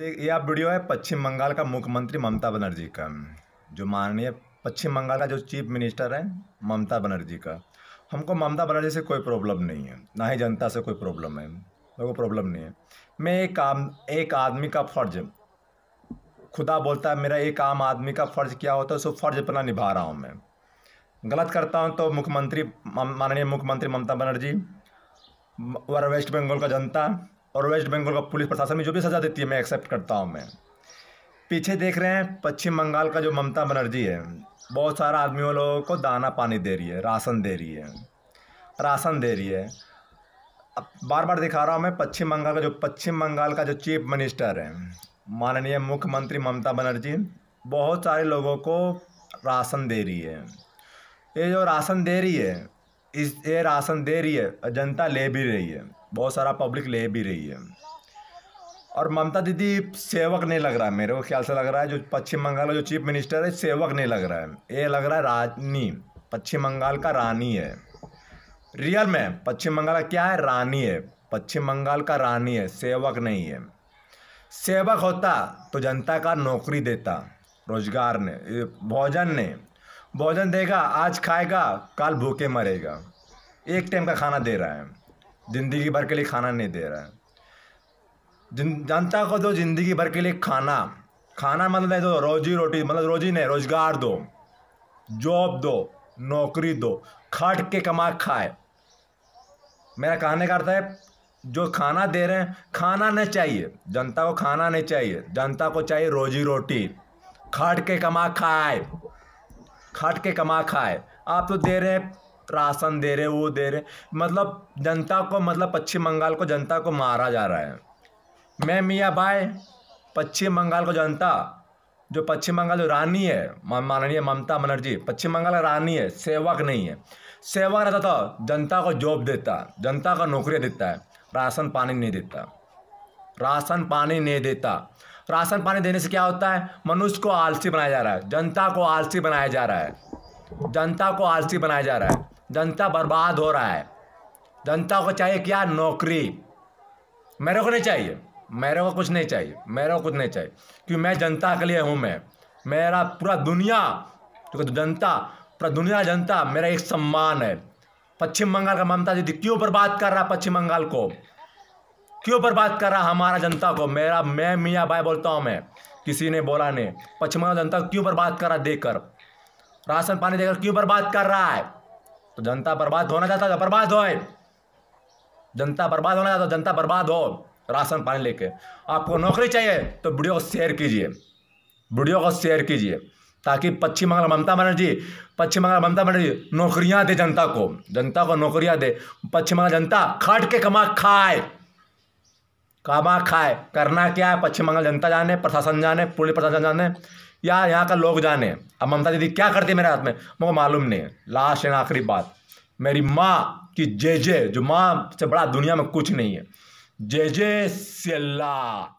यह वीडियो है पश्चिम बंगाल का मुख्यमंत्री ममता बनर्जी का जो माननीय पश्चिम बंगाल का जो चीफ मिनिस्टर है ममता बनर्जी का हमको ममता बनर्जी से कोई प्रॉब्लम नहीं है ना ही जनता से कोई प्रॉब्लम है मेरे को प्रॉब्लम नहीं है मैं एक आम एक आदमी का फ़र्ज खुदा बोलता है मेरा एक आम आदमी का फ़र्ज क्या होता है उसको फ़र्ज अपना निभा रहा हूँ मैं गलत करता हूँ तो मुख्यमंत्री माननीय मुख्यमंत्री ममता बनर्जी और वेस्ट बंगाल का जनता और वेस्ट बंगाल का पुलिस प्रशासन में जो भी सज़ा देती है मैं एक्सेप्ट करता हूँ मैं पीछे देख रहे हैं पश्चिम बंगाल का जो ममता बनर्जी है बहुत सारा आदमियों लोगों को दाना पानी दे रही है राशन दे रही है राशन दे रही है बार बार दिखा रहा हूँ मैं पश्चिम बंगाल का जो पश्चिम बंगाल का जो चीफ मिनिस्टर है माननीय मुख्यमंत्री ममता बनर्जी बहुत सारे लोगों को राशन दे रही है ये जो राशन दे रही है इस ये राशन दे रही है जनता ले भी रही है बहुत सारा पब्लिक ले भी रही है और ममता दीदी सेवक नहीं लग रहा है मेरे को ख्याल से लग रहा है जो पश्चिम बंगाल का जो चीफ मिनिस्टर है सेवक नहीं लग रहा है ये लग रहा है रानी पश्चिम बंगाल का रानी है रियल में पश्चिम बंगाल का क्या है रानी है पश्चिम बंगाल का रानी है सेवक नहीं है सेवक होता तो जनता का नौकरी देता रोजगार ने भोजन ने भोजन देगा आज खाएगा कल भूखे मरेगा एक टाइम का खाना दे रहा है ज़िंदगी भर के लिए खाना नहीं दे रहा है जनता को दो तो ज़िंदगी भर के लिए खाना खाना मतलब नहीं दो तो रोजी रोटी मतलब रोजी नहीं रोजगार दो जॉब दो नौकरी दो खट के कमा खाए मेरा कहने का अर्थ है जो खाना दे रहे हैं खाना नहीं चाहिए जनता को खाना नहीं चाहिए जनता को चाहिए रोजी रोटी खट के कमा खाए खट के कमा खाए आप तो दे रहे हैं राशन दे रहे वो दे रहे मतलब जनता को मतलब पश्चिम बंगाल को जनता को मारा जा रहा है मैं मियाँ भाई पश्चिम बंगाल को जनता जो पश्चिम बंगाल जो रानी है माननीय ममता बनर्जी पश्चिम बंगाल का रानी है सेवक नहीं है सेवक रहता था तो जनता को जॉब देता जनता को नौकरी देता है राशन पानी नहीं देता राशन पानी नहीं देता राशन पानी देने से क्या होता है मनुष्य को आलसी बनाया जा रहा है जनता को आलसी बनाया जा रहा है जनता को आलसी बनाया जा रहा है जनता बर्बाद हो रहा है जनता को चाहिए क्या नौकरी मेरे को नहीं चाहिए मेरे को कुछ नहीं चाहिए मेरे को कुछ नहीं चाहिए क्योंकि मैं जनता के लिए हूँ मैं मेरा पूरा दुनिया क्योंकि तो जनता पूरा दुनिया जनता मेरा एक सम्मान है पश्चिम बंगाल का ममता दीदी क्यों बर्बाद कर रहा पश्चिम बंगाल को क्यों बर्बाद कर रहा हमारा जनता को मेरा मैं मियाँ भाई बोलता हूँ मैं किसी ने बोला नहीं पश्चिम बंगाल जनता को क्यों बर्बाद कर रहा देकर राशन पानी देकर क्यों बर्बाद कर रहा है तो जनता बर्बाद होना चाहता था तो बर्बाद हो जनता बर्बाद होना चाहता तो जनता बर्बाद हो राशन पानी लेके आपको नौकरी चाहिए तो वीडियो को शेयर कीजिए वीडियो को शेयर कीजिए ताकि पश्चिम बंगाल ममता बनर्जी पश्चिम बंगाल ममता बनर्जी नौकरियां दे जनता को जनता को नौकरियां दे पश्चिम बंगाल जनता खट के कमा खाए कमा खाए करना क्या है पश्चिम बंगाल जनता जाने प्रशासन जाने पुलिस प्रशासन जाने यार यहाँ का लोग जाने अब ममता दीदी क्या करती है मेरे हाथ में मुझे मालूम नहीं है लास्ट एंड आखिरी बात मेरी माँ की जय जय जो माँ से बड़ा दुनिया में कुछ नहीं है जे जे सिल्ला